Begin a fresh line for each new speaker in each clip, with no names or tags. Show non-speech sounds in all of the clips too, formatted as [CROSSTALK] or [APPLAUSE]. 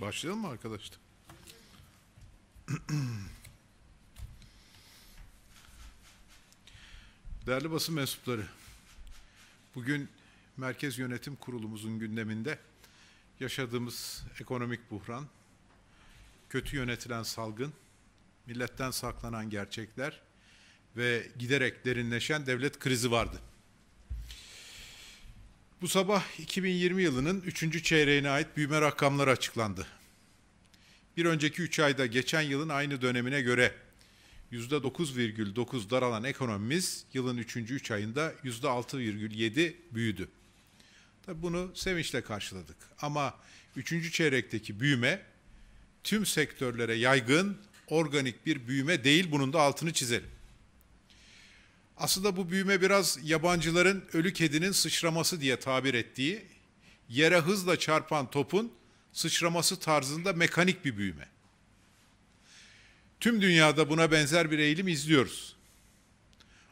Başlayalım mı arkadaşlar? [CLEARS THROAT] Değerli basın mensupları, bugün Merkez Yönetim Kurulumuzun gündeminde yaşadığımız ekonomik buhran, kötü yönetilen salgın, milletten saklanan gerçekler ve giderek derinleşen devlet krizi vardı. Bu sabah 2020 yılının 3. çeyreğine ait büyüme rakamları açıklandı. Bir önceki 3 ayda geçen yılın aynı dönemine göre %9,9 daralan ekonomimiz yılın 3. 3 ayında %6,7 büyüdü. Tabii bunu sevinçle karşıladık. Ama 3. çeyrekteki büyüme tüm sektörlere yaygın, organik bir büyüme değil bunun da altını çizelim. Aslında bu büyüme biraz yabancıların ölü kedinin sıçraması diye tabir ettiği yere hızla çarpan topun sıçraması tarzında mekanik bir büyüme. Tüm dünyada buna benzer bir eğilim izliyoruz.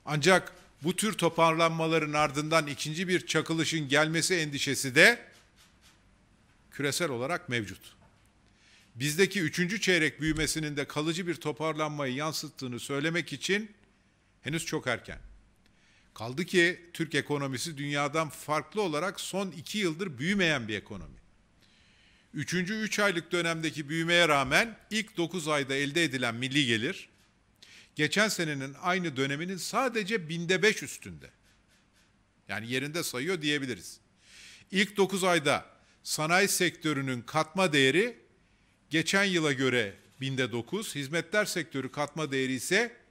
Ancak bu tür toparlanmaların ardından ikinci bir çakılışın gelmesi endişesi de küresel olarak mevcut. Bizdeki üçüncü çeyrek büyümesinin de kalıcı bir toparlanmayı yansıttığını söylemek için Henüz çok erken. Kaldı ki Türk ekonomisi dünyadan farklı olarak son iki yıldır büyümeyen bir ekonomi. Üçüncü üç aylık dönemdeki büyümeye rağmen ilk dokuz ayda elde edilen milli gelir, geçen senenin aynı döneminin sadece binde beş üstünde. Yani yerinde sayıyor diyebiliriz. İlk dokuz ayda sanayi sektörünün katma değeri geçen yıla göre binde dokuz, hizmetler sektörü katma değeri ise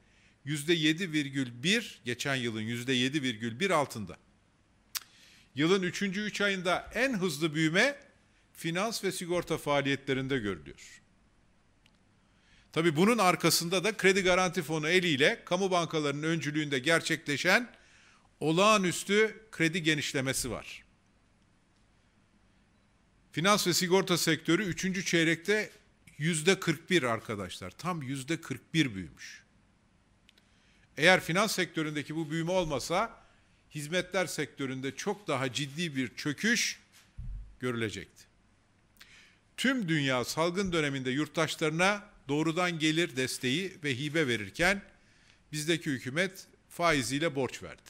%7,1 geçen yılın %7,1 altında. Yılın 3. 3 ayında en hızlı büyüme finans ve sigorta faaliyetlerinde görülüyor. Tabi bunun arkasında da kredi garanti fonu eliyle kamu bankalarının öncülüğünde gerçekleşen olağanüstü kredi genişlemesi var. Finans ve sigorta sektörü 3. çeyrekte %41 arkadaşlar. Tam %41 büyümüş. Eğer finans sektöründeki bu büyüme olmasa hizmetler sektöründe çok daha ciddi bir çöküş görülecekti. Tüm dünya salgın döneminde yurttaşlarına doğrudan gelir desteği ve hibe verirken bizdeki hükümet faiziyle borç verdi.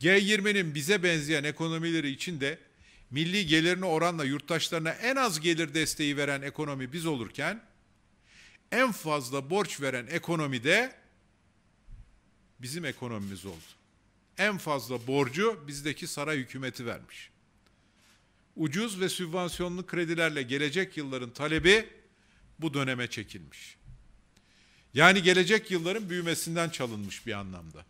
G20'nin bize benzeyen ekonomileri için de milli gelirine oranla yurttaşlarına en az gelir desteği veren ekonomi biz olurken en fazla borç veren ekonomide bizim ekonomimiz oldu. En fazla borcu bizdeki saray hükümeti vermiş. Ucuz ve sübvansiyonlu kredilerle gelecek yılların talebi bu döneme çekilmiş. Yani gelecek yılların büyümesinden çalınmış bir anlamda.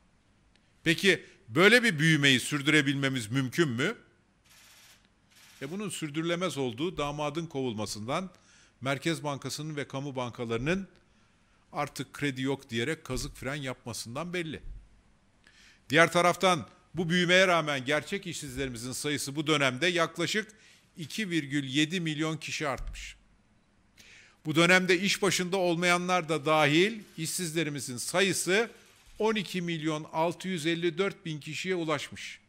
Peki böyle bir büyümeyi sürdürebilmemiz mümkün mü? E bunun sürdürülemez olduğu damadın kovulmasından, Merkez Bankası'nın ve kamu bankalarının artık kredi yok diyerek kazık fren yapmasından belli. Diğer taraftan bu büyümeye rağmen gerçek işsizlerimizin sayısı bu dönemde yaklaşık 2,7 milyon kişi artmış. Bu dönemde iş başında olmayanlar da dahil işsizlerimizin sayısı 12 milyon 654 bin kişiye ulaşmış.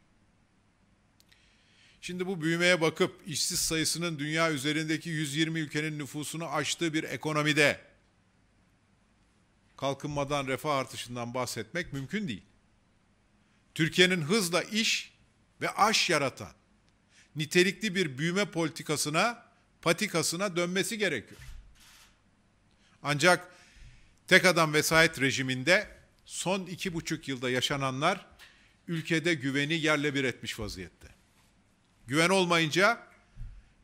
Şimdi bu büyümeye bakıp işsiz sayısının dünya üzerindeki 120 ülkenin nüfusunu aştığı bir ekonomide kalkınmadan, refah artışından bahsetmek mümkün değil. Türkiye'nin hızla iş ve aş yaratan nitelikli bir büyüme politikasına, patikasına dönmesi gerekiyor. Ancak tek adam vesayet rejiminde son iki buçuk yılda yaşananlar ülkede güveni yerle bir etmiş vaziyette. Güven olmayınca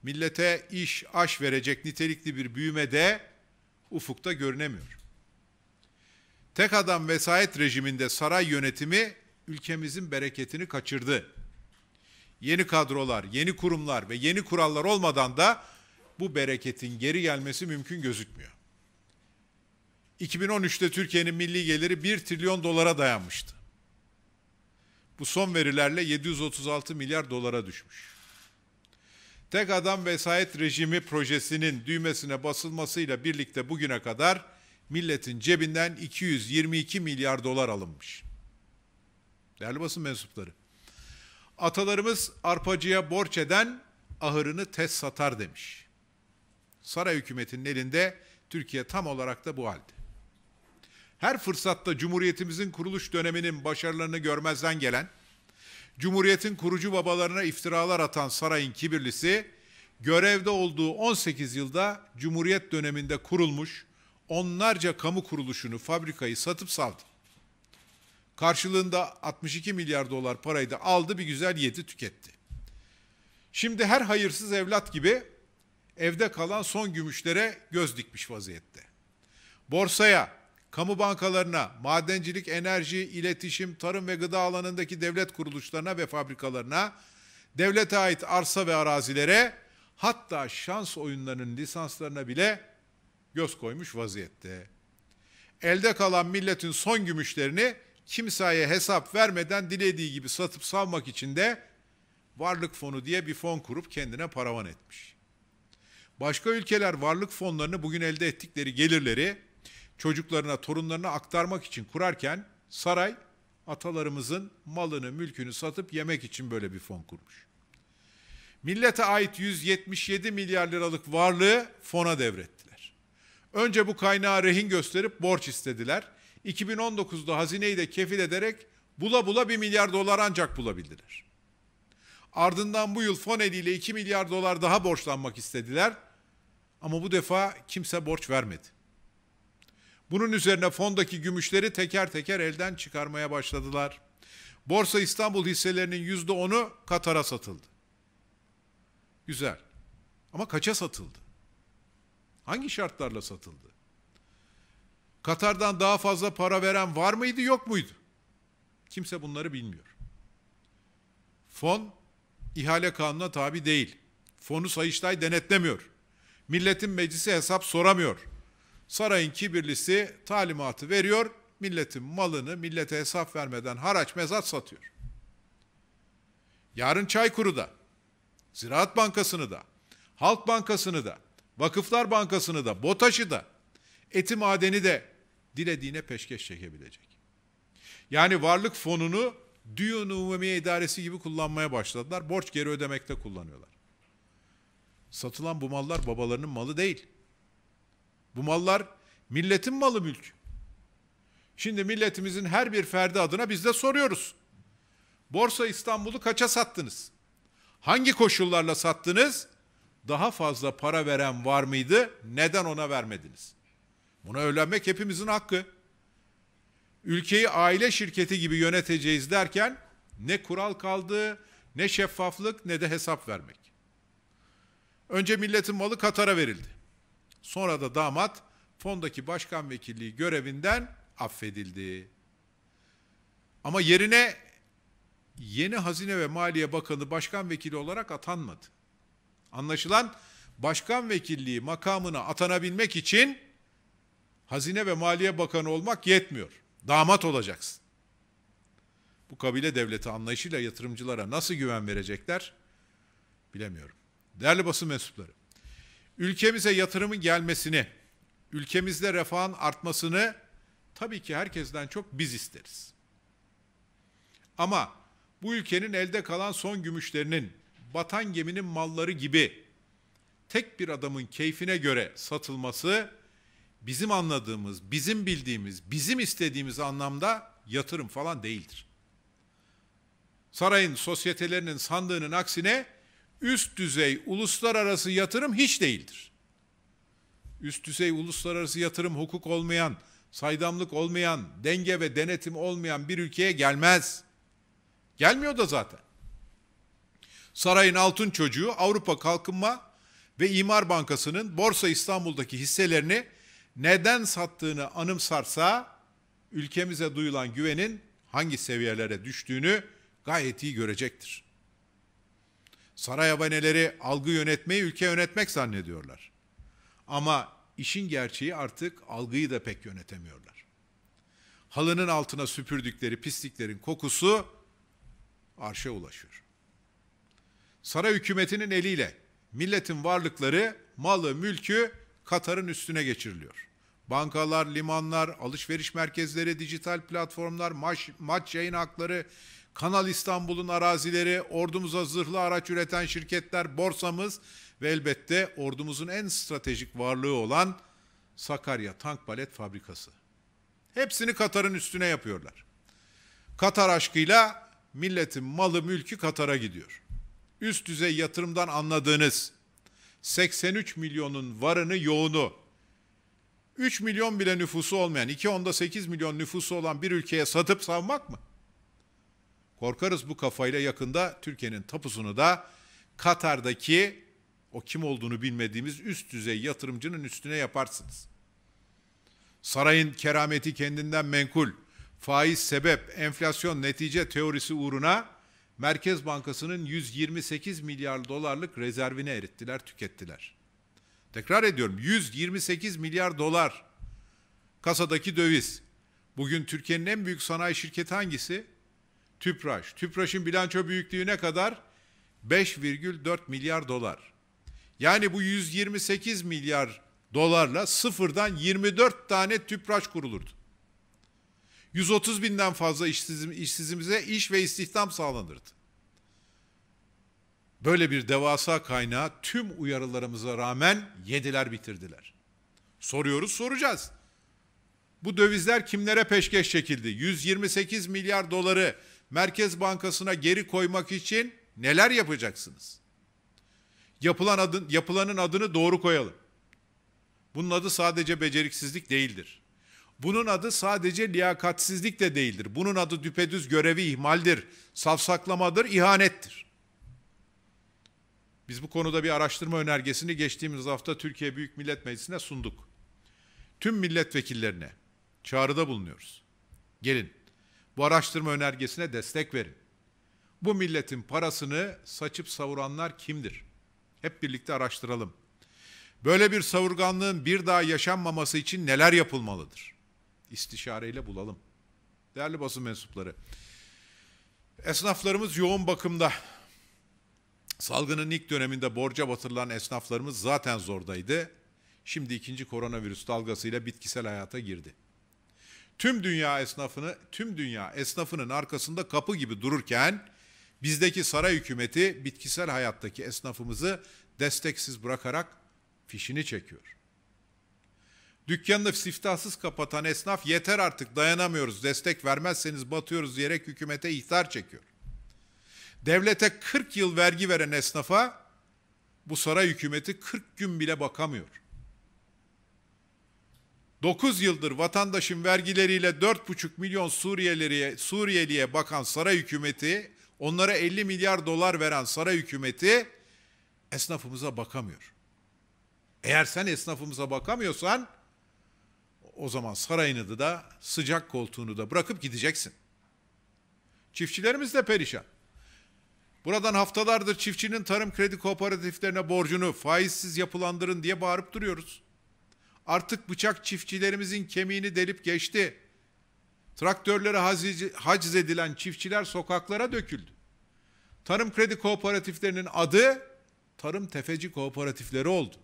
millete iş, aş verecek nitelikli bir büyüme de ufukta görünemiyor. Tek adam vesayet rejiminde saray yönetimi ülkemizin bereketini kaçırdı. Yeni kadrolar, yeni kurumlar ve yeni kurallar olmadan da bu bereketin geri gelmesi mümkün gözükmüyor. 2013'te Türkiye'nin milli geliri 1 trilyon dolara dayanmıştı. Bu son verilerle 736 milyar dolara düşmüş. Tek adam vesayet rejimi projesinin düğmesine basılmasıyla birlikte bugüne kadar milletin cebinden 222 milyar dolar alınmış. Değerli basın mensupları. Atalarımız arpacıya borç eden ahırını tes satar demiş. Saray hükümetinin elinde Türkiye tam olarak da bu halde. Her fırsatta Cumhuriyetimizin kuruluş döneminin başarılarını görmezden gelen, Cumhuriyet'in kurucu babalarına iftiralar atan sarayın kibirlisi, görevde olduğu 18 yılda Cumhuriyet döneminde kurulmuş onlarca kamu kuruluşunu, fabrikayı satıp savdı. Karşılığında 62 milyar dolar parayı da aldı bir güzel yedi tüketti. Şimdi her hayırsız evlat gibi evde kalan son gümüşlere göz dikmiş vaziyette. Borsaya, kamu bankalarına, madencilik, enerji, iletişim, tarım ve gıda alanındaki devlet kuruluşlarına ve fabrikalarına, devlete ait arsa ve arazilere, hatta şans oyunlarının lisanslarına bile göz koymuş vaziyette. Elde kalan milletin son gümüşlerini kimseye hesap vermeden dilediği gibi satıp salmak için de varlık fonu diye bir fon kurup kendine paravan etmiş. Başka ülkeler varlık fonlarını bugün elde ettikleri gelirleri çocuklarına, torunlarına aktarmak için kurarken saray atalarımızın malını, mülkünü satıp yemek için böyle bir fon kurmuş. Millete ait 177 milyar liralık varlığı fona devretti. Önce bu kaynağı rehin gösterip borç istediler. 2019'da hazineyi de kefil ederek bula bula 1 milyar dolar ancak bulabildiler. Ardından bu yıl fon ile 2 milyar dolar daha borçlanmak istediler. Ama bu defa kimse borç vermedi. Bunun üzerine fondaki gümüşleri teker teker elden çıkarmaya başladılar. Borsa İstanbul hisselerinin yüzde onu Katar'a satıldı. Güzel. Ama kaça satıldı? Hangi şartlarla satıldı? Katar'dan daha fazla para veren var mıydı yok muydu? Kimse bunları bilmiyor. Fon ihale kanuna tabi değil. Fonu Sayıştay denetlemiyor. Milletin meclisi hesap soramıyor. Sarayın kibirlisi talimatı veriyor, milletin malını millete hesap vermeden haraç mezat satıyor. Yarın da, Ziraat Bankası'nı da, Halk Bankası'nı da, Vakıflar Bankası'nı da, BOTAŞ'ı da, eti madeni de dilediğine peşkeş çekebilecek. Yani varlık fonunu Düğün Umumiye İdaresi gibi kullanmaya başladılar. Borç geri ödemekte kullanıyorlar. Satılan bu mallar babalarının malı değil. Bu mallar milletin malı mülk. Şimdi milletimizin her bir ferdi adına biz de soruyoruz. Borsa İstanbul'u kaça sattınız? Hangi koşullarla sattınız? daha fazla para veren var mıydı? Neden ona vermediniz? Bunu öğrenmek hepimizin hakkı. Ülkeyi aile şirketi gibi yöneteceğiz derken ne kural kaldı, ne şeffaflık ne de hesap vermek. Önce milletin malı Katar'a verildi. Sonra da damat fondaki başkan vekilliği görevinden affedildi. Ama yerine yeni Hazine ve Maliye Bakanı başkan vekili olarak atanmadı. Anlaşılan başkan vekilliği makamına atanabilmek için Hazine ve Maliye Bakanı olmak yetmiyor. Damat olacaksın. Bu kabile devleti anlayışıyla yatırımcılara nasıl güven verecekler bilemiyorum. Değerli basın mensupları, ülkemize yatırımın gelmesini, ülkemizde refahın artmasını tabii ki herkesten çok biz isteriz. Ama bu ülkenin elde kalan son gümüşlerinin batan geminin malları gibi tek bir adamın keyfine göre satılması bizim anladığımız, bizim bildiğimiz, bizim istediğimiz anlamda yatırım falan değildir. Sarayın sosyetelerinin sandığının aksine üst düzey uluslararası yatırım hiç değildir. Üst düzey uluslararası yatırım hukuk olmayan, saydamlık olmayan, denge ve denetim olmayan bir ülkeye gelmez. Gelmiyor da zaten. Sarayın altın çocuğu Avrupa Kalkınma ve İmar Bankası'nın Borsa İstanbul'daki hisselerini neden sattığını anımsarsa ülkemize duyulan güvenin hangi seviyelere düştüğünü gayet iyi görecektir. Saray aboneleri algı yönetmeyi ülke yönetmek zannediyorlar. Ama işin gerçeği artık algıyı da pek yönetemiyorlar. Halının altına süpürdükleri pisliklerin kokusu arşa ulaşıyor saray hükümetinin eliyle milletin varlıkları, malı, mülkü Katar'ın üstüne geçiriliyor. Bankalar, limanlar, alışveriş merkezleri, dijital platformlar, maç, maç yayın hakları, Kanal İstanbul'un arazileri, ordumuza zırhlı araç üreten şirketler, borsamız ve elbette ordumuzun en stratejik varlığı olan Sakarya Tank Palet Fabrikası. Hepsini Katar'ın üstüne yapıyorlar. Katar aşkıyla milletin malı mülkü Katar'a gidiyor üst düzey yatırımdan anladığınız 83 milyonun varını yoğunu 3 milyon bile nüfusu olmayan, 2.8 milyon nüfusu olan bir ülkeye satıp savmak mı? Korkarız bu kafayla yakında Türkiye'nin tapusunu da Katar'daki o kim olduğunu bilmediğimiz üst düzey yatırımcının üstüne yaparsınız. Sarayın kerameti kendinden menkul, faiz sebep, enflasyon netice teorisi uğruna Merkez Bankası'nın 128 milyar dolarlık rezervini erittiler, tükettiler. Tekrar ediyorum 128 milyar dolar kasadaki döviz. Bugün Türkiye'nin en büyük sanayi şirketi hangisi? Tüpraş. Tüpraş'ın bilanço büyüklüğü ne kadar? 5,4 milyar dolar. Yani bu 128 milyar dolarla sıfırdan 24 tane tüpraş kurulurdu. 130 binden fazla işsiz, işsizimize iş ve istihdam sağlanırdı. Böyle bir devasa kaynağı tüm uyarılarımıza rağmen yediler bitirdiler. Soruyoruz soracağız. Bu dövizler kimlere peşkeş çekildi? 128 milyar doları Merkez Bankası'na geri koymak için neler yapacaksınız? Yapılan adın, yapılanın adını doğru koyalım. Bunun adı sadece beceriksizlik değildir. Bunun adı sadece liyakatsizlik de değildir. Bunun adı düpedüz görevi ihmaldir, safsaklamadır, ihanettir. Biz bu konuda bir araştırma önergesini geçtiğimiz hafta Türkiye Büyük Millet Meclisi'ne sunduk. Tüm milletvekillerine çağrıda bulunuyoruz. Gelin bu araştırma önergesine destek verin. Bu milletin parasını saçıp savuranlar kimdir? Hep birlikte araştıralım. Böyle bir savurganlığın bir daha yaşanmaması için neler yapılmalıdır? istişareyle bulalım. Değerli basın mensupları, esnaflarımız yoğun bakımda. Salgının ilk döneminde borca batırılan esnaflarımız zaten zordaydı. Şimdi ikinci koronavirüs dalgasıyla bitkisel hayata girdi. Tüm dünya esnafını, tüm dünya esnafının arkasında kapı gibi dururken bizdeki saray hükümeti bitkisel hayattaki esnafımızı desteksiz bırakarak fişini çekiyor. Dükkanını siftahsız kapatan esnaf yeter artık dayanamıyoruz destek vermezseniz batıyoruz diyerek hükümete ihtar çekiyor. Devlete 40 yıl vergi veren esnafa bu saray hükümeti 40 gün bile bakamıyor. 9 yıldır vatandaşın vergileriyle 4,5 milyon Suriyeliye, Suriyeliye bakan saray hükümeti, onlara 50 milyar dolar veren saray hükümeti esnafımıza bakamıyor. Eğer sen esnafımıza bakamıyorsan o zaman sarayını da sıcak koltuğunu da bırakıp gideceksin. Çiftçilerimiz de perişan. Buradan haftalardır çiftçinin tarım kredi kooperatiflerine borcunu faizsiz yapılandırın diye bağırıp duruyoruz. Artık bıçak çiftçilerimizin kemiğini delip geçti. Traktörlere haciz edilen çiftçiler sokaklara döküldü. Tarım kredi kooperatiflerinin adı tarım tefeci kooperatifleri oldu.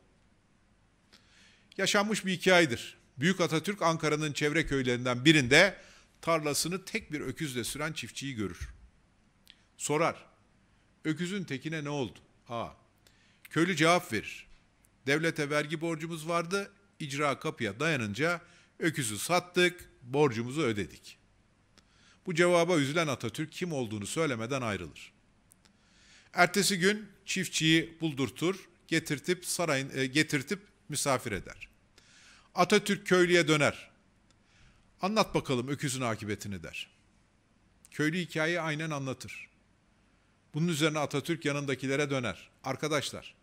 Yaşanmış bir hikayedir. Büyük Atatürk Ankara'nın çevre köylerinden birinde tarlasını tek bir öküzle süren çiftçiyi görür. Sorar. Öküzün tekine ne oldu? A. Köylü cevap verir. Devlete vergi borcumuz vardı. İcra kapıya dayanınca öküzü sattık, borcumuzu ödedik. Bu cevaba üzülen Atatürk kim olduğunu söylemeden ayrılır. Ertesi gün çiftçiyi buldurtur, getirtip sarayın e, getirtip misafir eder. Atatürk köylüye döner. Anlat bakalım öküzün akıbetini der. Köylü hikayeyi aynen anlatır. Bunun üzerine Atatürk yanındakilere döner. Arkadaşlar,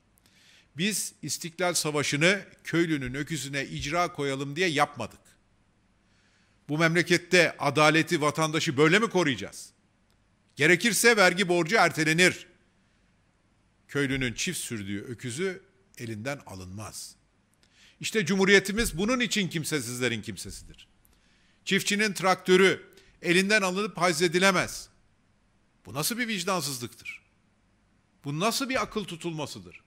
biz İstiklal Savaşı'nı köylünün öküzüne icra koyalım diye yapmadık. Bu memlekette adaleti, vatandaşı böyle mi koruyacağız? Gerekirse vergi borcu ertelenir. Köylünün çift sürdüğü öküzü elinden alınmaz.'' İşte Cumhuriyetimiz bunun için kimsesizlerin kimsesidir. Çiftçinin traktörü elinden alınıp hazledilemez. Bu nasıl bir vicdansızlıktır? Bu nasıl bir akıl tutulmasıdır?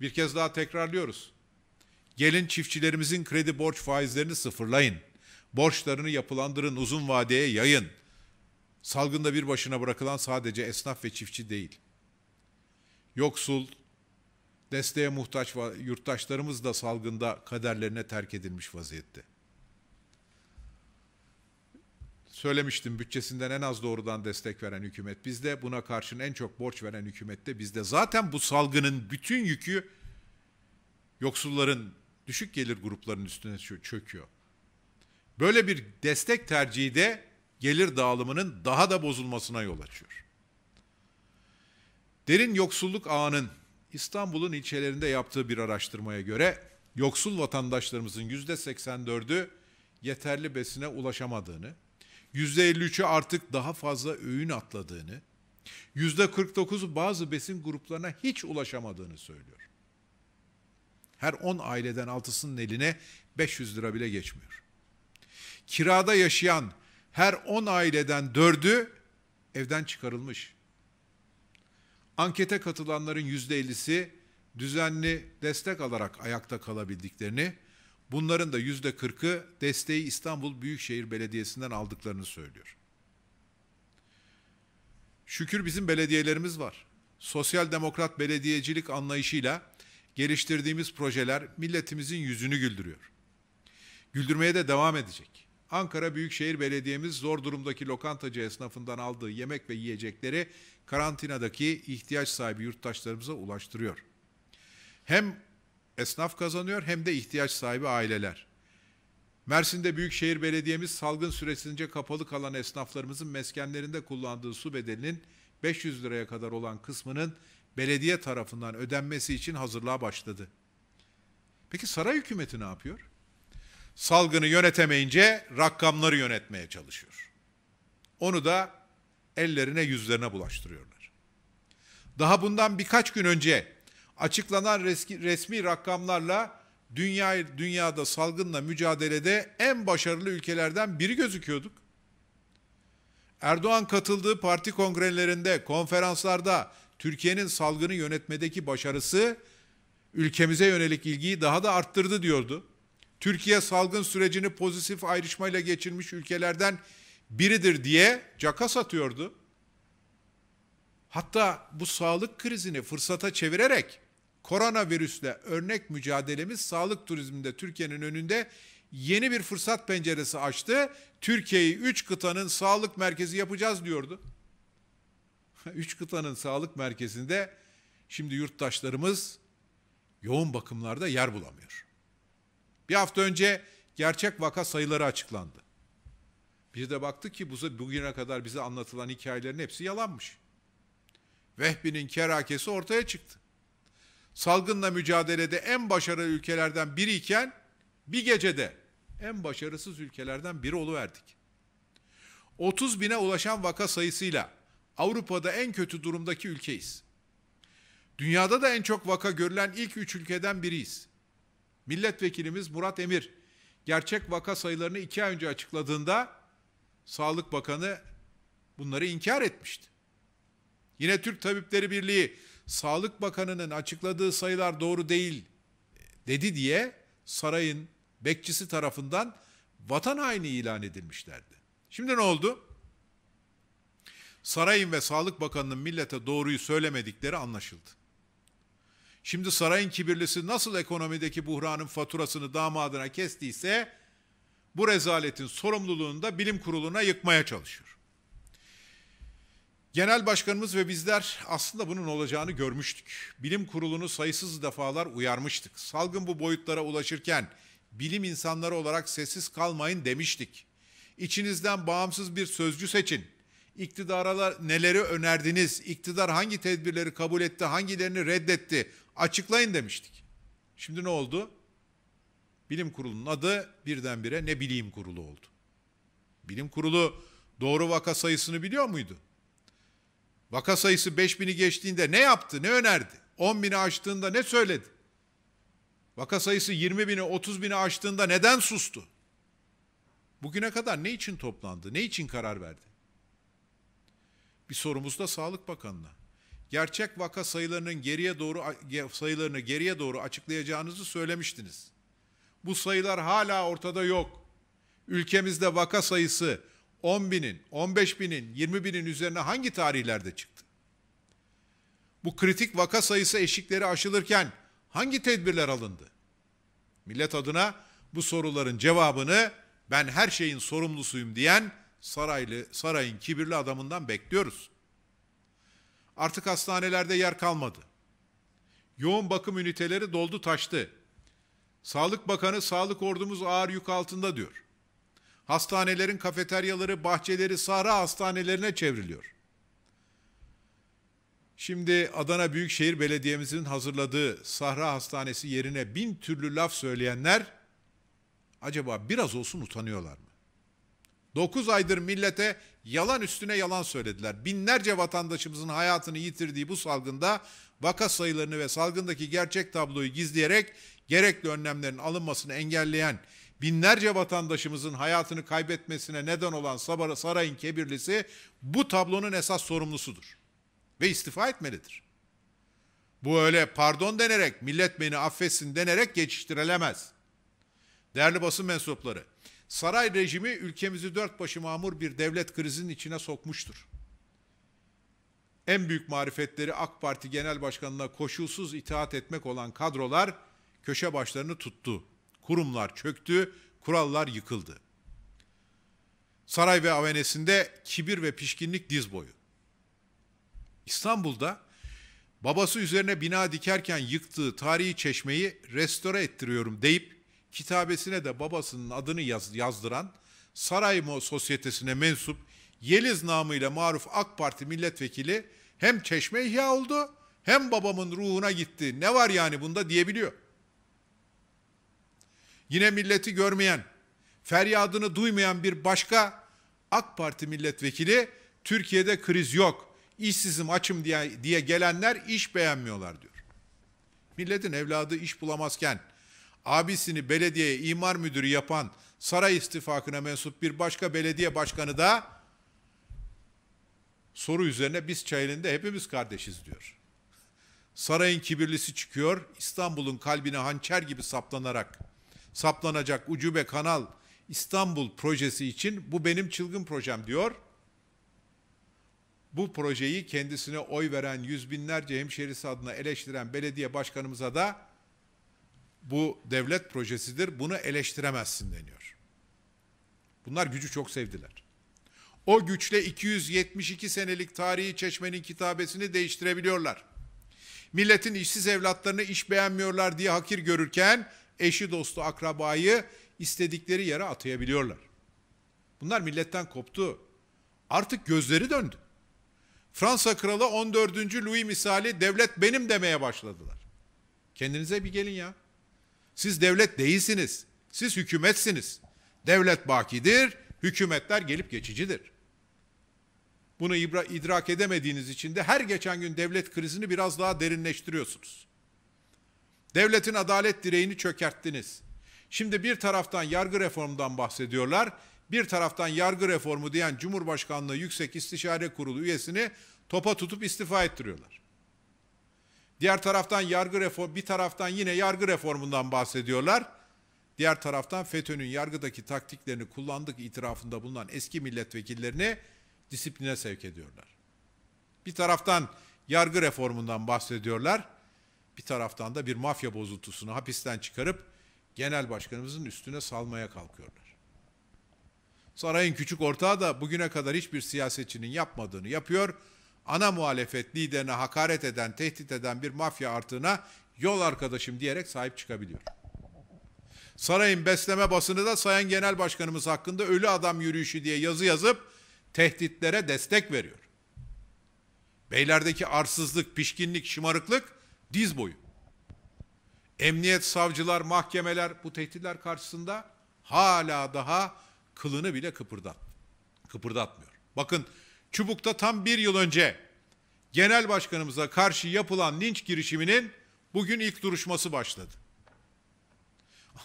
Bir kez daha tekrarlıyoruz. Gelin çiftçilerimizin kredi borç faizlerini sıfırlayın. Borçlarını yapılandırın, uzun vadeye yayın. Salgında bir başına bırakılan sadece esnaf ve çiftçi değil. Yoksul, desteğe muhtaç yurttaşlarımız da salgında kaderlerine terk edilmiş vaziyette. Söylemiştim bütçesinden en az doğrudan destek veren hükümet bizde. Buna karşın en çok borç veren hükümet de bizde. Zaten bu salgının bütün yükü yoksulların, düşük gelir gruplarının üstüne çöküyor. Böyle bir destek tercihi de gelir dağılımının daha da bozulmasına yol açıyor. Derin yoksulluk ağının İstanbul'un ilçelerinde yaptığı bir araştırmaya göre yoksul vatandaşlarımızın yüzde %84'ü yeterli besine ulaşamadığını, yüzde %53'ü artık daha fazla öğün atladığını, yüzde %49'u bazı besin gruplarına hiç ulaşamadığını söylüyor. Her 10 aileden 6'sının eline 500 lira bile geçmiyor. Kirada yaşayan her 10 aileden 4'ü evden çıkarılmış. Ankete katılanların %50'si düzenli destek alarak ayakta kalabildiklerini, bunların da %40'ı desteği İstanbul Büyükşehir Belediyesi'nden aldıklarını söylüyor. Şükür bizim belediyelerimiz var. Sosyal demokrat belediyecilik anlayışıyla geliştirdiğimiz projeler milletimizin yüzünü güldürüyor. Güldürmeye de devam edecek. Ankara Büyükşehir Belediye'miz zor durumdaki lokantacı esnafından aldığı yemek ve yiyecekleri karantinadaki ihtiyaç sahibi yurttaşlarımıza ulaştırıyor. Hem esnaf kazanıyor hem de ihtiyaç sahibi aileler. Mersin'de Büyükşehir Belediye'miz salgın süresince kapalı kalan esnaflarımızın meskenlerinde kullandığı su bedelinin 500 liraya kadar olan kısmının belediye tarafından ödenmesi için hazırlığa başladı. Peki saray hükümeti ne yapıyor? salgını yönetemeyince rakamları yönetmeye çalışıyor. Onu da ellerine yüzlerine bulaştırıyorlar. Daha bundan birkaç gün önce açıklanan resmi, rakamlarla dünya dünyada salgınla mücadelede en başarılı ülkelerden biri gözüküyorduk. Erdoğan katıldığı parti kongrelerinde, konferanslarda Türkiye'nin salgını yönetmedeki başarısı ülkemize yönelik ilgiyi daha da arttırdı diyordu. Türkiye salgın sürecini pozitif ayrışmayla geçirmiş ülkelerden biridir diye caka satıyordu. Hatta bu sağlık krizini fırsata çevirerek koronavirüsle örnek mücadelemiz sağlık turizminde Türkiye'nin önünde yeni bir fırsat penceresi açtı. Türkiye'yi 3 kıtanın sağlık merkezi yapacağız diyordu. 3 [LAUGHS] kıtanın sağlık merkezinde şimdi yurttaşlarımız yoğun bakımlarda yer bulamıyor. Bir hafta önce gerçek vaka sayıları açıklandı. Bir de baktı ki bugüne kadar bize anlatılan hikayelerin hepsi yalanmış. Vehbi'nin kerakesi ortaya çıktı. Salgınla mücadelede en başarılı ülkelerden biriyken bir gecede en başarısız ülkelerden biri oluverdik. 30 bine ulaşan vaka sayısıyla Avrupa'da en kötü durumdaki ülkeyiz. Dünyada da en çok vaka görülen ilk üç ülkeden biriyiz. Milletvekilimiz Murat Emir gerçek vaka sayılarını iki ay önce açıkladığında Sağlık Bakanı bunları inkar etmişti. Yine Türk Tabipleri Birliği Sağlık Bakanı'nın açıkladığı sayılar doğru değil e, dedi diye sarayın bekçisi tarafından vatan haini ilan edilmişlerdi. Şimdi ne oldu? Sarayın ve Sağlık Bakanı'nın millete doğruyu söylemedikleri anlaşıldı. Şimdi sarayın kibirlisi nasıl ekonomideki buhranın faturasını damadına kestiyse bu rezaletin sorumluluğunu da bilim kuruluna yıkmaya çalışıyor. Genel başkanımız ve bizler aslında bunun olacağını görmüştük. Bilim kurulunu sayısız defalar uyarmıştık. Salgın bu boyutlara ulaşırken bilim insanları olarak sessiz kalmayın demiştik. İçinizden bağımsız bir sözcü seçin. İktidara neleri önerdiniz? İktidar hangi tedbirleri kabul etti, hangilerini reddetti? Açıklayın demiştik. Şimdi ne oldu? Bilim kurulunun adı birdenbire ne bileyim kurulu oldu. Bilim kurulu doğru vaka sayısını biliyor muydu? Vaka sayısı 5000'i geçtiğinde ne yaptı, ne önerdi? 10.000'i aştığında ne söyledi? Vaka sayısı 20 bini, 30 bini aştığında neden sustu? Bugüne kadar ne için toplandı, ne için karar verdi? Bir sorumuz da Sağlık Bakanı'na gerçek vaka sayılarının geriye doğru sayılarını geriye doğru açıklayacağınızı söylemiştiniz. Bu sayılar hala ortada yok. Ülkemizde vaka sayısı 10 binin, 15 binin, 20 binin üzerine hangi tarihlerde çıktı? Bu kritik vaka sayısı eşikleri aşılırken hangi tedbirler alındı? Millet adına bu soruların cevabını ben her şeyin sorumlusuyum diyen saraylı sarayın kibirli adamından bekliyoruz. Artık hastanelerde yer kalmadı. Yoğun bakım üniteleri doldu taştı. Sağlık Bakanı sağlık ordumuz ağır yük altında diyor. Hastanelerin kafeteryaları, bahçeleri sahra hastanelerine çevriliyor. Şimdi Adana Büyükşehir Belediye'mizin hazırladığı sahra hastanesi yerine bin türlü laf söyleyenler acaba biraz olsun utanıyorlar mı? 9 aydır millete yalan üstüne yalan söylediler. Binlerce vatandaşımızın hayatını yitirdiği bu salgında vaka sayılarını ve salgındaki gerçek tabloyu gizleyerek gerekli önlemlerin alınmasını engelleyen binlerce vatandaşımızın hayatını kaybetmesine neden olan Sabara Saray'ın kebirlisi bu tablonun esas sorumlusudur ve istifa etmelidir. Bu öyle pardon denerek, millet beni affetsin denerek geçiştirilemez. Değerli basın mensupları, Saray rejimi ülkemizi dört başı mamur bir devlet krizinin içine sokmuştur. En büyük marifetleri AK Parti Genel Başkanı'na koşulsuz itaat etmek olan kadrolar köşe başlarını tuttu. Kurumlar çöktü, kurallar yıkıldı. Saray ve avenesinde kibir ve pişkinlik diz boyu. İstanbul'da babası üzerine bina dikerken yıktığı tarihi çeşmeyi restore ettiriyorum deyip kitabesine de babasının adını yaz, yazdıran Saraymo Sosyetesi'ne mensup Yeliz namıyla maruf AK Parti milletvekili hem çeşme ihya oldu hem babamın ruhuna gitti. Ne var yani bunda diyebiliyor. Yine milleti görmeyen, feryadını duymayan bir başka AK Parti milletvekili Türkiye'de kriz yok. işsizim açım diye, diye gelenler iş beğenmiyorlar diyor. Milletin evladı iş bulamazken abisini belediyeye imar müdürü yapan saray istifakına mensup bir başka belediye başkanı da soru üzerine biz çayelinde hepimiz kardeşiz diyor. Sarayın kibirlisi çıkıyor, İstanbul'un kalbine hançer gibi saplanarak, saplanacak ucube kanal İstanbul projesi için bu benim çılgın projem diyor. Bu projeyi kendisine oy veren yüz binlerce hemşerisi adına eleştiren belediye başkanımıza da bu devlet projesidir. Bunu eleştiremezsin deniyor. Bunlar gücü çok sevdiler. O güçle 272 senelik tarihi çeşmenin kitabesini değiştirebiliyorlar. Milletin işsiz evlatlarını iş beğenmiyorlar diye hakir görürken eşi dostu akrabayı istedikleri yere atayabiliyorlar. Bunlar milletten koptu. Artık gözleri döndü. Fransa kralı 14. Louis misali devlet benim demeye başladılar. Kendinize bir gelin ya. Siz devlet değilsiniz. Siz hükümetsiniz. Devlet bakidir, hükümetler gelip geçicidir. Bunu idrak edemediğiniz için de her geçen gün devlet krizini biraz daha derinleştiriyorsunuz. Devletin adalet direğini çökerttiniz. Şimdi bir taraftan yargı reformundan bahsediyorlar. Bir taraftan yargı reformu diyen Cumhurbaşkanlığı Yüksek İstişare Kurulu üyesini topa tutup istifa ettiriyorlar. Diğer taraftan yargı reform, bir taraftan yine yargı reformundan bahsediyorlar. Diğer taraftan FETÖ'nün yargıdaki taktiklerini kullandık itirafında bulunan eski milletvekillerini disipline sevk ediyorlar. Bir taraftan yargı reformundan bahsediyorlar. Bir taraftan da bir mafya bozuntusunu hapisten çıkarıp genel başkanımızın üstüne salmaya kalkıyorlar. Sarayın küçük ortağı da bugüne kadar hiçbir siyasetçinin yapmadığını yapıyor ana muhalefet liderine hakaret eden, tehdit eden bir mafya artığına yol arkadaşım diyerek sahip çıkabiliyor. Sarayın besleme basını da Sayın Genel Başkanımız hakkında ölü adam yürüyüşü diye yazı yazıp tehditlere destek veriyor. Beylerdeki arsızlık, pişkinlik, şımarıklık diz boyu. Emniyet, savcılar, mahkemeler bu tehditler karşısında hala daha kılını bile kıpırdat, kıpırdatmıyor. Bakın Çubuk'ta tam bir yıl önce genel başkanımıza karşı yapılan linç girişiminin bugün ilk duruşması başladı.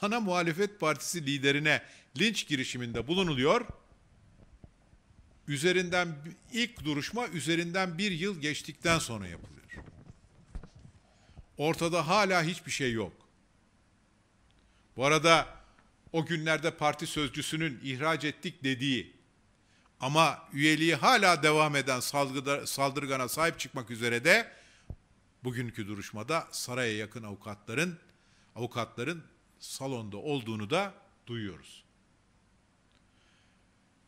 Ana muhalefet partisi liderine linç girişiminde bulunuluyor. Üzerinden ilk duruşma üzerinden bir yıl geçtikten sonra yapılıyor. Ortada hala hiçbir şey yok. Bu arada o günlerde parti sözcüsünün ihraç ettik dediği ama üyeliği hala devam eden salgıda, saldırgana sahip çıkmak üzere de bugünkü duruşmada saraya yakın avukatların avukatların salonda olduğunu da duyuyoruz.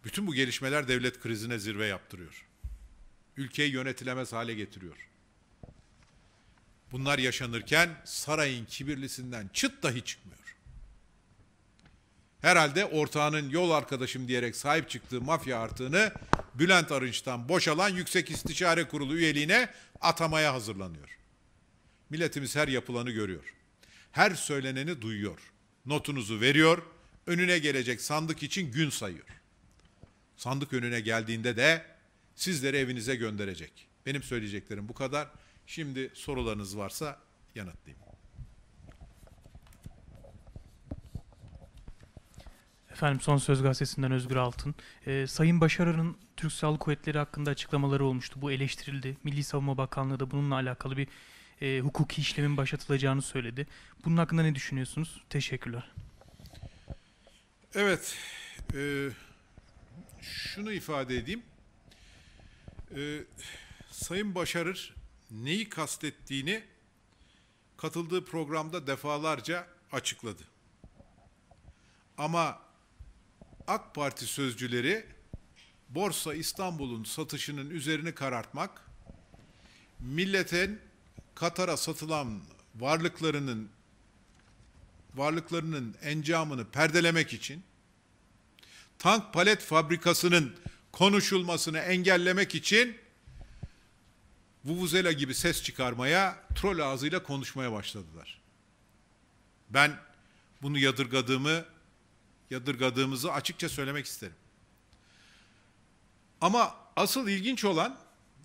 Bütün bu gelişmeler devlet krizine zirve yaptırıyor. Ülkeyi yönetilemez hale getiriyor. Bunlar yaşanırken sarayın kibirlisinden çıt dahi çıkmıyor. Herhalde ortağının yol arkadaşım diyerek sahip çıktığı mafya artığını Bülent Arınç'tan boşalan Yüksek İstişare Kurulu üyeliğine atamaya hazırlanıyor. Milletimiz her yapılanı görüyor. Her söyleneni duyuyor. Notunuzu veriyor, önüne gelecek sandık için gün sayıyor. Sandık önüne geldiğinde de sizleri evinize gönderecek. Benim söyleyeceklerim bu kadar. Şimdi sorularınız varsa yanıtlayayım. Efendim Son Söz Gazetesi'nden Özgür Altın. Ee, Sayın Başarır'ın Türk Silahlı Kuvvetleri hakkında açıklamaları olmuştu. Bu eleştirildi. Milli Savunma Bakanlığı da bununla alakalı bir e, hukuki işlemin başlatılacağını söyledi. Bunun hakkında ne düşünüyorsunuz? Teşekkürler. Evet. E, şunu ifade edeyim. E, Sayın Başarır neyi kastettiğini katıldığı programda defalarca açıkladı. Ama AK Parti sözcüleri Borsa İstanbul'un satışının üzerine karartmak, milletin Katar'a satılan varlıklarının varlıklarının encamını perdelemek için tank palet fabrikasının konuşulmasını engellemek için vuvuzela gibi ses çıkarmaya, trol ağzıyla konuşmaya başladılar. Ben bunu yadırgadığımı yadırgadığımızı açıkça söylemek isterim. Ama asıl ilginç olan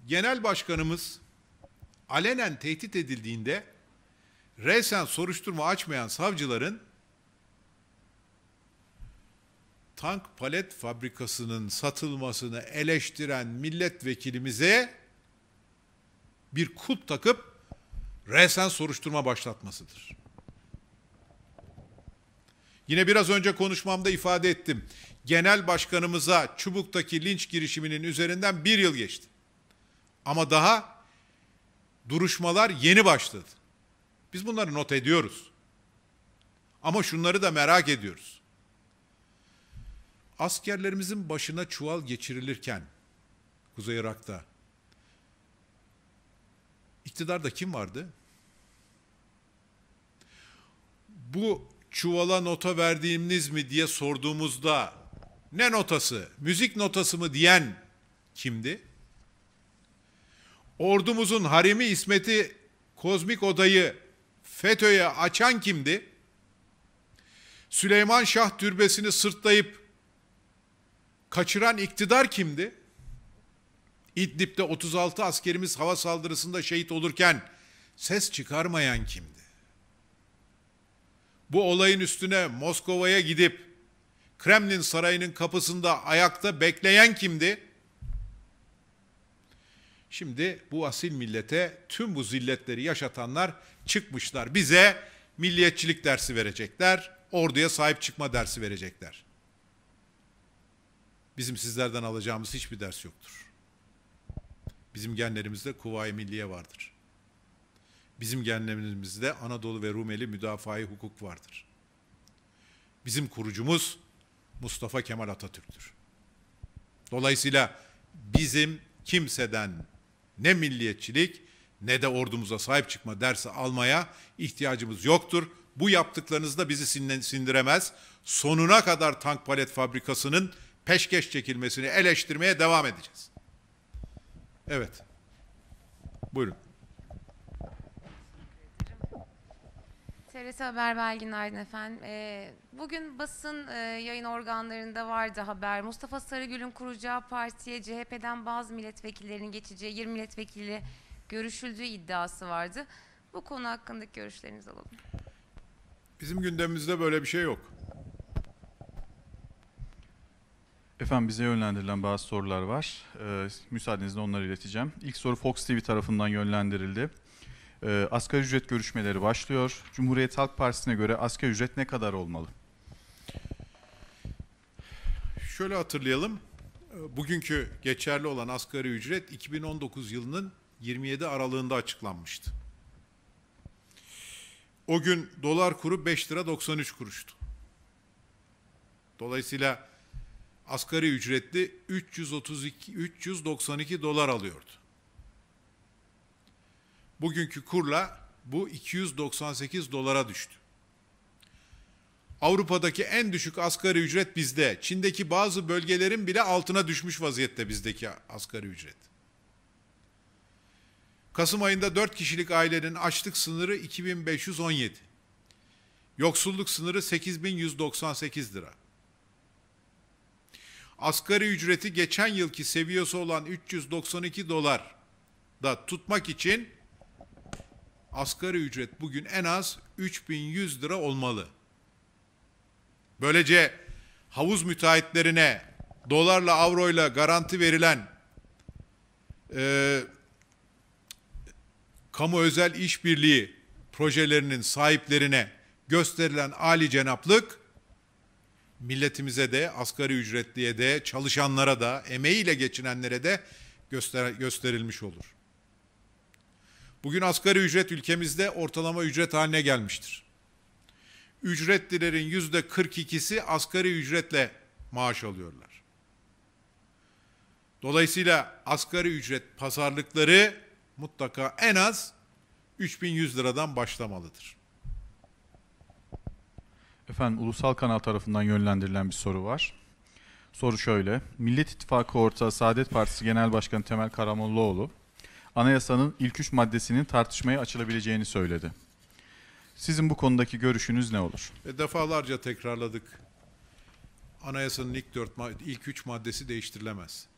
genel başkanımız alenen tehdit edildiğinde resen soruşturma açmayan savcıların tank palet fabrikasının satılmasını eleştiren milletvekilimize bir kulp takıp resen soruşturma başlatmasıdır. Yine biraz önce konuşmamda ifade ettim. Genel başkanımıza Çubuk'taki linç girişiminin üzerinden bir yıl geçti. Ama daha duruşmalar yeni başladı. Biz bunları not ediyoruz. Ama şunları da merak ediyoruz. Askerlerimizin başına çuval geçirilirken Kuzey Irak'ta iktidarda kim vardı? Bu çuvala nota verdiğimiz mi diye sorduğumuzda ne notası, müzik notası mı diyen kimdi? Ordumuzun harimi İsmet'i kozmik odayı FETÖ'ye açan kimdi? Süleyman Şah türbesini sırtlayıp kaçıran iktidar kimdi? İdlib'de 36 askerimiz hava saldırısında şehit olurken ses çıkarmayan kimdi? bu olayın üstüne Moskova'ya gidip Kremlin sarayının kapısında ayakta bekleyen kimdi? Şimdi bu asil millete tüm bu zilletleri yaşatanlar çıkmışlar. Bize milliyetçilik dersi verecekler, orduya sahip çıkma dersi verecekler. Bizim sizlerden alacağımız hiçbir ders yoktur. Bizim genlerimizde kuvayi milliye vardır. Bizim genlerimizde Anadolu ve Rumeli müdafai hukuk vardır. Bizim kurucumuz Mustafa Kemal Atatürk'tür. Dolayısıyla bizim kimseden ne milliyetçilik ne de ordumuza sahip çıkma dersi almaya ihtiyacımız yoktur. Bu yaptıklarınız da bizi sindiremez. Sonuna kadar tank palet fabrikasının peşkeş çekilmesini eleştirmeye devam edeceğiz. Evet. Buyurun. TRT Haber Bel günaydın efendim. Ee, bugün basın e, yayın organlarında vardı haber. Mustafa Sarıgül'ün kuracağı partiye CHP'den bazı milletvekillerinin geçeceği 20 milletvekili görüşüldüğü iddiası vardı. Bu konu hakkındaki görüşlerinizi alalım. Bizim gündemimizde böyle bir şey yok. Efendim bize yönlendirilen bazı sorular var. Ee, müsaadenizle onları ileteceğim. İlk soru Fox TV tarafından yönlendirildi. E, asgari ücret görüşmeleri başlıyor. Cumhuriyet Halk Partisi'ne göre asgari ücret ne kadar olmalı? Şöyle hatırlayalım. E, bugünkü geçerli olan asgari ücret 2019 yılının 27 aralığında açıklanmıştı. O gün dolar kuru 5 lira 93 kuruştu. Dolayısıyla asgari ücretli 332 392 dolar alıyordu. Bugünkü kurla bu 298 dolara düştü. Avrupa'daki en düşük asgari ücret bizde. Çin'deki bazı bölgelerin bile altına düşmüş vaziyette bizdeki asgari ücret. Kasım ayında 4 kişilik ailenin açlık sınırı 2517. Yoksulluk sınırı 8198 lira. Asgari ücreti geçen yılki seviyesi olan 392 dolar da tutmak için asgari ücret bugün en az 3100 lira olmalı. Böylece havuz müteahhitlerine dolarla avroyla garanti verilen e, kamu özel işbirliği projelerinin sahiplerine gösterilen ali cenaplık milletimize de asgari ücretliye de çalışanlara da emeğiyle geçinenlere de göster gösterilmiş olur. Bugün asgari ücret ülkemizde ortalama ücret haline gelmiştir. Ücretlilerin yüzde 42'si asgari ücretle maaş alıyorlar. Dolayısıyla asgari ücret pazarlıkları mutlaka en az 3100 liradan başlamalıdır. Efendim ulusal kanal tarafından yönlendirilen bir soru var. Soru şöyle. Millet İttifakı ortağı Saadet Partisi Genel Başkanı Temel Karamollaoğlu anayasanın ilk üç maddesinin tartışmaya açılabileceğini söyledi. Sizin bu konudaki görüşünüz ne olur? E, defalarca tekrarladık. Anayasanın ilk dört ilk üç maddesi değiştirilemez.